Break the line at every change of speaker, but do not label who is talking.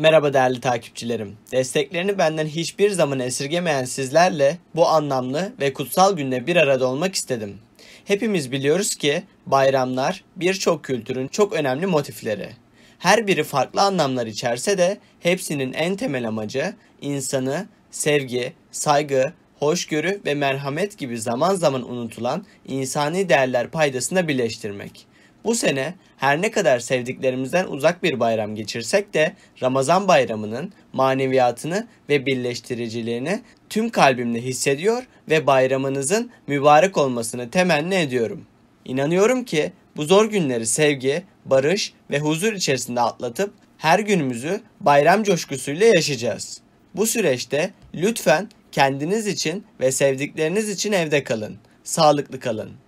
Merhaba değerli takipçilerim. Desteklerini benden hiçbir zaman esirgemeyen sizlerle bu anlamlı ve kutsal günde bir arada olmak istedim. Hepimiz biliyoruz ki bayramlar birçok kültürün çok önemli motifleri. Her biri farklı anlamlar içerse de hepsinin en temel amacı insanı sevgi, saygı, hoşgörü ve merhamet gibi zaman zaman unutulan insani değerler paydasına birleştirmek. Bu sene her ne kadar sevdiklerimizden uzak bir bayram geçirsek de Ramazan bayramının maneviyatını ve birleştiriciliğini tüm kalbimle hissediyor ve bayramınızın mübarek olmasını temenni ediyorum. İnanıyorum ki bu zor günleri sevgi, barış ve huzur içerisinde atlatıp her günümüzü bayram coşkusuyla yaşayacağız. Bu süreçte lütfen kendiniz için ve sevdikleriniz için evde kalın. Sağlıklı kalın.